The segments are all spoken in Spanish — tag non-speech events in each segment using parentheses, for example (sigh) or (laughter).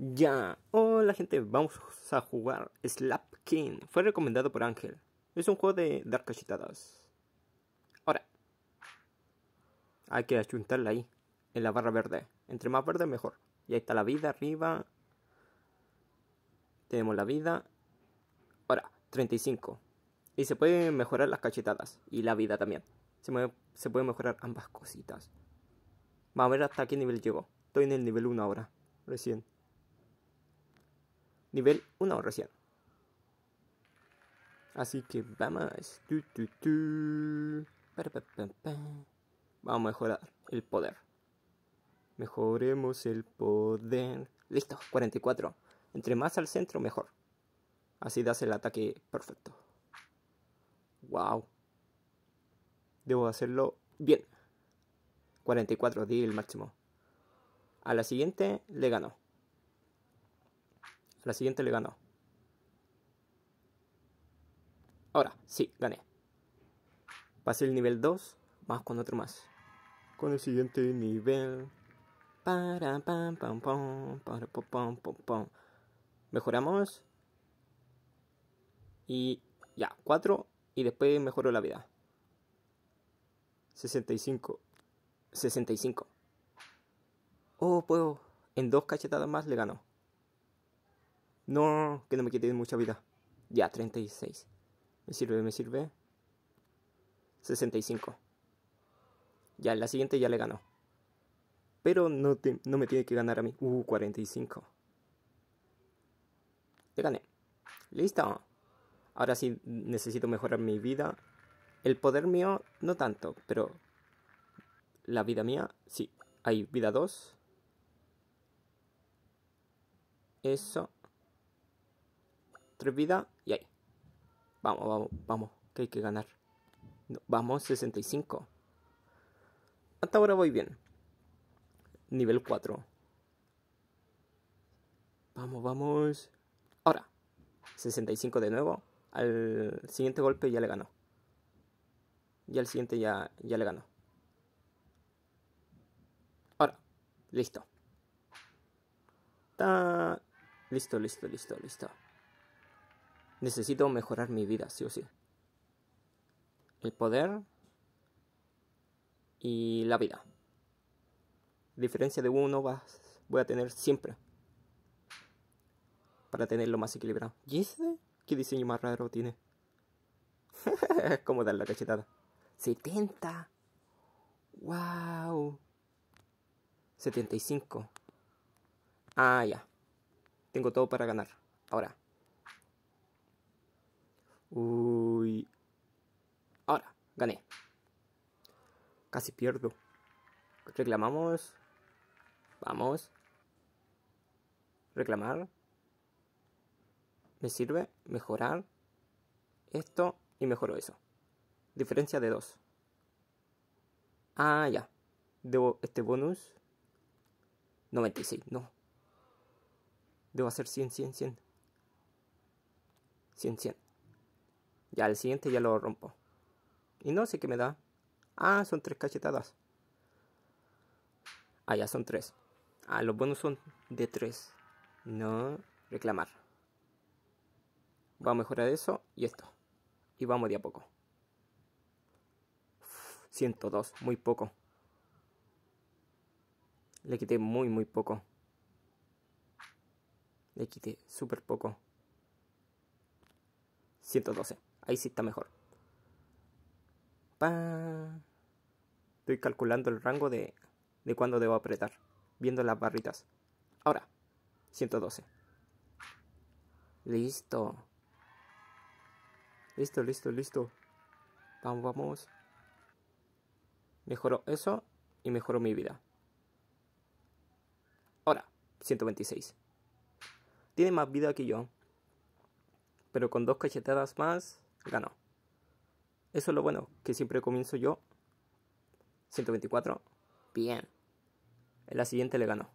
Ya, hola gente, vamos a jugar Slap King Fue recomendado por Ángel. Es un juego de dar cachetadas. Ahora, hay que achuntarla ahí, en la barra verde. Entre más verde, mejor. Y ahí está la vida arriba. Tenemos la vida. Ahora, 35. Y se pueden mejorar las cachetadas y la vida también. Se, se pueden mejorar ambas cositas. Vamos a ver hasta qué nivel llego. Estoy en el nivel 1 ahora, recién. Nivel 1 recién. Así que vamos. Vamos a mejorar el poder. Mejoremos el poder. Listo, 44. Entre más al centro, mejor. Así das el ataque perfecto. Wow. Debo hacerlo bien. 44, di el máximo. A la siguiente le ganó. La siguiente le ganó. Ahora, sí, gané. Pasé el nivel 2, más con otro más. Con el siguiente nivel. Para pam pam Mejoramos. Y ya, 4 y después mejoró la vida. 65. 65. Oh, puedo. En dos cachetadas más le ganó. No, que no me quiten mucha vida. Ya, 36. Me sirve, me sirve. 65. Ya, en la siguiente ya le ganó. Pero no, no me tiene que ganar a mí. Uh, 45. Le gané. Listo. Ahora sí necesito mejorar mi vida. El poder mío, no tanto, pero... La vida mía, sí. Hay vida 2. Eso. Tres vidas y ahí. Vamos, vamos, vamos, que hay que ganar. vamos, 65. Hasta ahora voy bien. Nivel 4. Vamos, vamos. Ahora. 65 de nuevo. Al siguiente golpe ya le ganó. Y al siguiente ya, ya le ganó. Ahora. Listo. Listo, listo, listo, listo necesito mejorar mi vida, sí o sí. El poder y la vida. Diferencia de uno vas, voy a tener siempre. Para tenerlo más equilibrado. ¿Y ese? ¿Qué diseño más raro tiene? (laughs) ¿Cómo dar la cachetada? 70. ¡Wow! 75. Ah, ya. Tengo todo para ganar. Ahora. Uy. Ahora, gané. Casi pierdo. Reclamamos. Vamos. Reclamar. Me sirve mejorar esto y mejoro eso. Diferencia de 2. Ah, ya. Debo este bonus. 96, no. Debo hacer 100, 100, 100. 100, 100. Ya el siguiente ya lo rompo. Y no sé qué me da. Ah, son tres cachetadas. Ah, ya son tres. Ah, los bonos son de tres. No reclamar. Va a mejorar eso y esto. Y vamos de a poco. 102, muy poco. Le quité muy, muy poco. Le quité súper poco. 112. Ahí sí está mejor. Estoy calculando el rango de, de cuándo debo apretar, viendo las barritas. Ahora, 112. Listo. Listo, listo, listo. Vamos, vamos. Mejoro eso y mejoro mi vida. Ahora, 126. Tiene más vida que yo. Pero con dos cachetadas más, ganó. Eso es lo bueno, que siempre comienzo yo. 124. Bien. En la siguiente le ganó.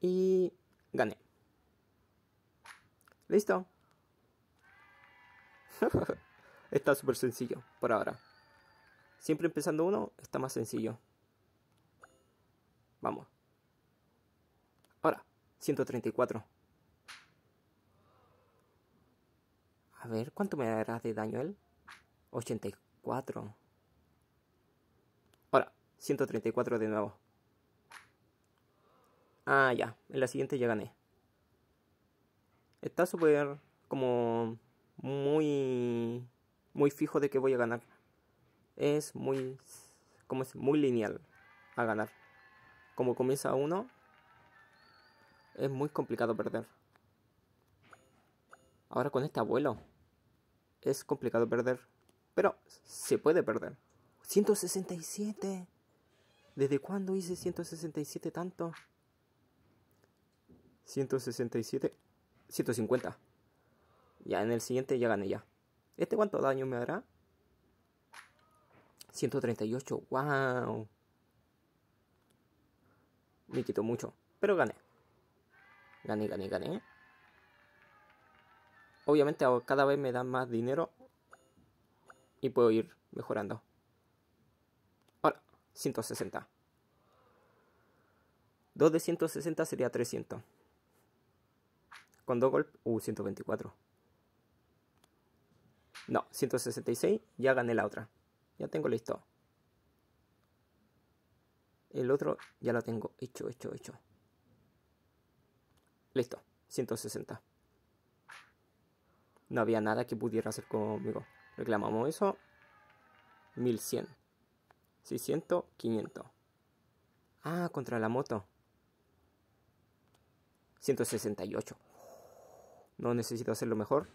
Y gané. Listo. (laughs) está súper sencillo por ahora. Siempre empezando uno está más sencillo. Vamos. Ahora, 134. A ver, ¿cuánto me darás de daño él? 84. Ahora, 134 de nuevo. Ah, ya. En la siguiente ya gané. Está súper como muy muy fijo de que voy a ganar. Es muy como es muy lineal a ganar. Como comienza uno es muy complicado perder. Ahora con este abuelo es complicado perder, pero se puede perder. 167. ¿Desde cuándo hice 167 tanto? 167. 150. Ya en el siguiente ya gané ya. ¿Este cuánto daño me hará? 138. ¡Wow! Me quito mucho. Pero gané. Gané, gané, gané obviamente cada vez me dan más dinero y puedo ir mejorando. Ahora, 160. 2 de 160 sería 300. Con 2 golpes, uh, 124. No, 166, ya gané la otra. Ya tengo listo. El otro ya lo tengo hecho, hecho, hecho. Listo, 160. No había nada que pudiera hacer conmigo. Reclamamos eso. 1100. 600, 500. Ah, contra la moto. 168. No necesito hacerlo mejor.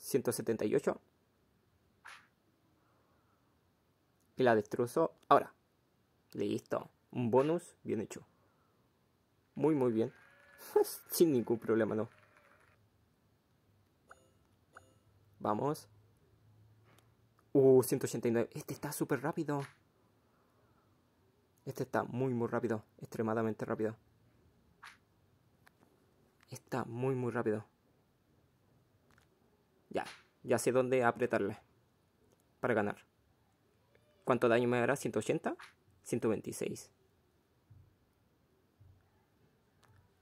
178. Y la destrozo. Ahora. Listo. Un bonus bien hecho. Muy, muy bien. (laughs) Sin ningún problema, no. Vamos. Uh, 189. Este está súper rápido. Este está muy, muy rápido. Extremadamente rápido. Está muy, muy rápido. Ya. Ya sé dónde apretarle. Para ganar. ¿Cuánto daño me hará? ¿180? 126.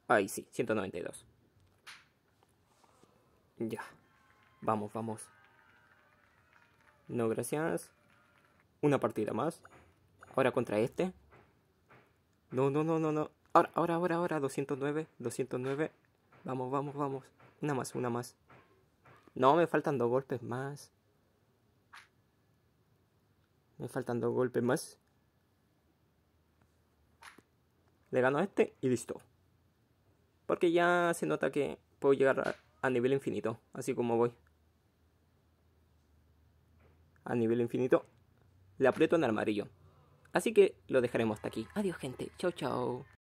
Ahí sí, 192. Ya. Vamos, vamos. No, gracias. Una partida más. Ahora contra este. No, no, no, no, no. Ahora, ahora, ahora, ahora. 209, 209. Vamos, vamos, vamos. Una más, una más. No, me faltan dos golpes más. Me faltan dos golpes más. Le gano a este y listo. Porque ya se nota que puedo llegar a nivel infinito, así como voy a nivel infinito, le aprieto en amarillo. Así que lo dejaremos hasta aquí. Adiós gente. Chau chau.